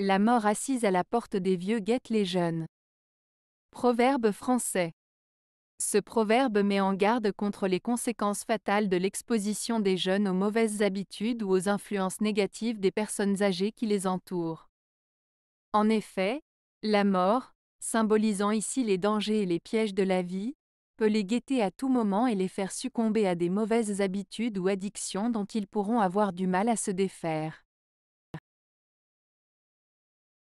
La mort assise à la porte des vieux guette les jeunes. Proverbe français. Ce proverbe met en garde contre les conséquences fatales de l'exposition des jeunes aux mauvaises habitudes ou aux influences négatives des personnes âgées qui les entourent. En effet, la mort, symbolisant ici les dangers et les pièges de la vie, peut les guetter à tout moment et les faire succomber à des mauvaises habitudes ou addictions dont ils pourront avoir du mal à se défaire.